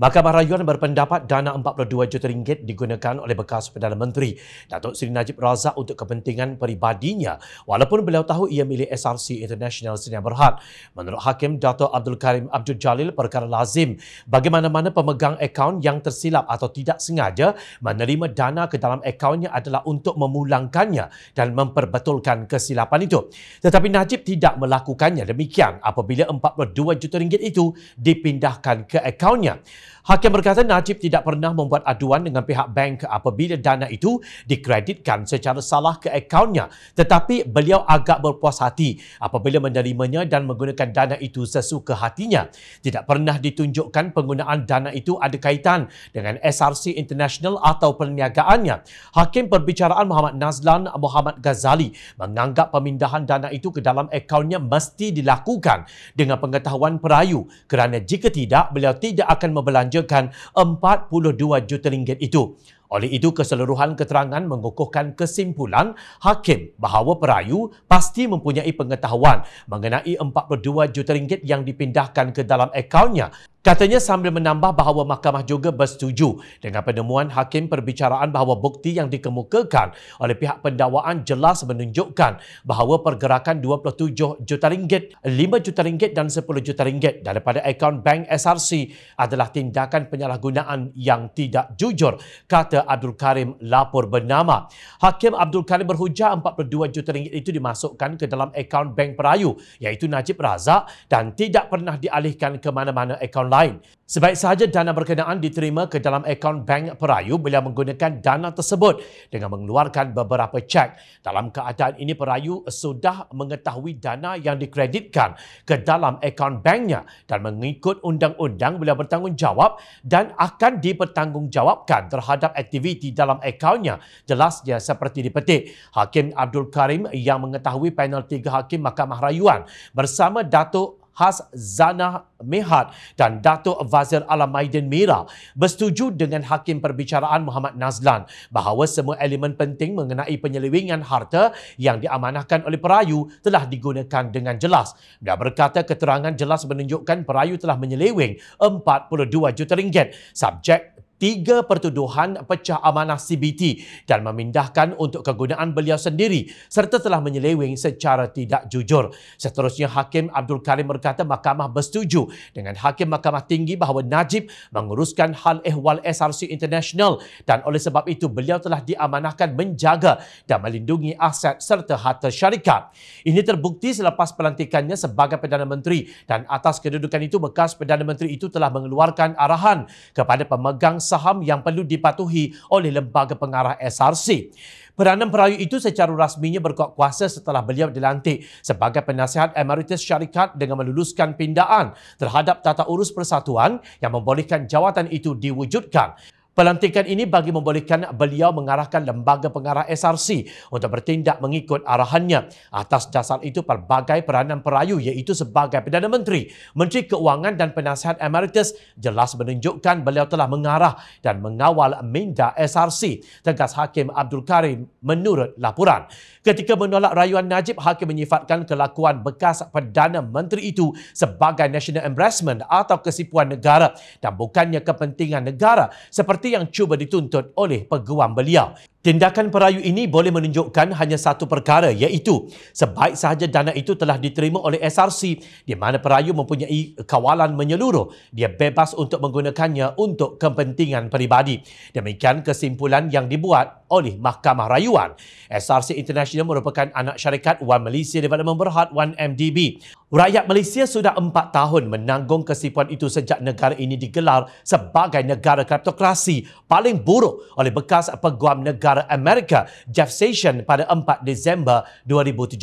Mahkamah Rayuan berpendapat dana RM42 juta ringgit digunakan oleh bekas Perdana Menteri Datuk Seri Najib Razak untuk kepentingan peribadinya walaupun beliau tahu ia milik SRC International Sdn Berhad. Menurut Hakim Datuk Abdul Karim Abdul Jalil perkara lazim bagaimana-mana pemegang akaun yang tersilap atau tidak sengaja menerima dana ke dalam akaunnya adalah untuk memulangkannya dan memperbetulkan kesilapan itu. Tetapi Najib tidak melakukannya demikian apabila RM42 juta ringgit itu dipindahkan ke akaunnya. Hakim berkata Najib tidak pernah membuat aduan dengan pihak bank apabila dana itu dikreditkan secara salah ke akaunnya tetapi beliau agak berpuas hati apabila menerimanya dan menggunakan dana itu sesuka hatinya. Tidak pernah ditunjukkan penggunaan dana itu ada kaitan dengan SRC International atau perniagaannya. Hakim perbicaraan Muhammad Nazlan Muhammad Ghazali menganggap pemindahan dana itu ke dalam akaunnya mesti dilakukan dengan pengetahuan perayu kerana jika tidak beliau tidak akan membelanjakan membelanjakan 42 juta ringgit itu. Oleh itu, keseluruhan keterangan mengukuhkan kesimpulan hakim bahawa perayu pasti mempunyai pengetahuan mengenai 42 juta ringgit yang dipindahkan ke dalam akaunnya. Katanya sambil menambah bahawa mahkamah juga bersetuju dengan penemuan hakim perbicaraan bahawa bukti yang dikemukakan oleh pihak pendakwaan jelas menunjukkan bahawa pergerakan 27 juta ringgit, 5 juta ringgit dan 10 juta ringgit daripada akaun bank SRC adalah tindakan penyalahgunaan yang tidak jujur kata Abdul Karim lapor bernama. Hakim Abdul Karim berhujah 42 juta ringgit itu dimasukkan ke dalam akaun bank perayu iaitu Najib Razak dan tidak pernah dialihkan ke mana-mana akaun lain. Sebaik sahaja dana berkenaan diterima ke dalam akaun bank perayu beliau menggunakan dana tersebut dengan mengeluarkan beberapa cek. Dalam keadaan ini perayu sudah mengetahui dana yang dikreditkan ke dalam akaun banknya dan mengikut undang-undang beliau bertanggungjawab dan akan dipertanggungjawabkan terhadap aktiviti dalam akaunnya jelasnya seperti dipetik. Hakim Abdul Karim yang mengetahui panel tiga hakim Mahkamah Rayuan bersama Datuk Has Zana Mehat dan Datuk Vazir Alam Maidin Mira bersetuju dengan Hakim Perbicaraan Muhammad Nazlan bahawa semua elemen penting mengenai penyelewingan harta yang diamanahkan oleh perayu telah digunakan dengan jelas. Dia berkata keterangan jelas menunjukkan perayu telah menyeleweng 42 juta ringgit subjek tiga pertuduhan pecah amanah CBT dan memindahkan untuk kegunaan beliau sendiri serta telah menyeleweng secara tidak jujur. Seterusnya, Hakim Abdul Karim berkata mahkamah bersetuju dengan Hakim Mahkamah Tinggi bahawa Najib menguruskan hal ehwal SRC International dan oleh sebab itu beliau telah diamanahkan menjaga dan melindungi aset serta harta syarikat. Ini terbukti selepas pelantikannya sebagai Perdana Menteri dan atas kedudukan itu bekas Perdana Menteri itu telah mengeluarkan arahan kepada pemegang saham yang perlu dipatuhi oleh lembaga pengarah SRC. Perdana Perayu itu secara rasminya berkuat kuasa setelah beliau dilantik sebagai penasihat emeritus syarikat dengan meluluskan pindaan terhadap tata urus persatuan yang membolehkan jawatan itu diwujudkan. Pelantikan ini bagi membolehkan beliau mengarahkan lembaga pengarah SRC untuk bertindak mengikut arahannya. Atas dasar itu pelbagai peranan perayu iaitu sebagai Perdana Menteri, Menteri Keuangan dan Penasihat Emeritus jelas menunjukkan beliau telah mengarah dan mengawal minda SRC, tegas Hakim Abdul Karim menurut laporan. Ketika menolak rayuan Najib, Hakim menyifatkan kelakuan bekas Perdana Menteri itu sebagai National Embarrassment atau kesipuan negara dan bukannya kepentingan negara seperti seperti yang cuba dituntut oleh peguam beliau. Tindakan perayu ini boleh menunjukkan hanya satu perkara iaitu sebaik sahaja dana itu telah diterima oleh SRC di mana perayu mempunyai kawalan menyeluruh dia bebas untuk menggunakannya untuk kepentingan peribadi. Demikian kesimpulan yang dibuat oleh Mahkamah Rayuan. SRC International merupakan anak syarikat One Malaysia Development Berhad 1MDB. Rakyat Malaysia sudah 4 tahun menanggung kesipuan itu sejak negara ini digelar sebagai negara kleptokrasi paling buruk oleh bekas peguam negara negara Amerika, Jeff Sessions pada 4 Disember 2017.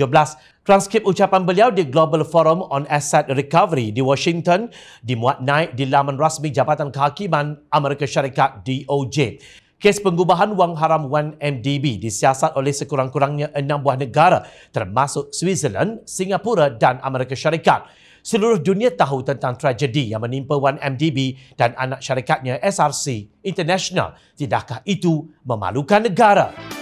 Transkrip ucapan beliau di Global Forum on Asset Recovery di Washington dimuat naik di laman rasmi Jabatan Kehakiman Amerika Syarikat DOJ. Kes pengubahan wang haram 1MDB disiasat oleh sekurang-kurangnya enam buah negara termasuk Switzerland, Singapura dan Amerika Syarikat seluruh dunia tahu tentang tragedi yang menimpa 1MDB dan anak syarikatnya SRC International. Tidakkah itu memalukan negara? Tidakkah itu memalukan negara?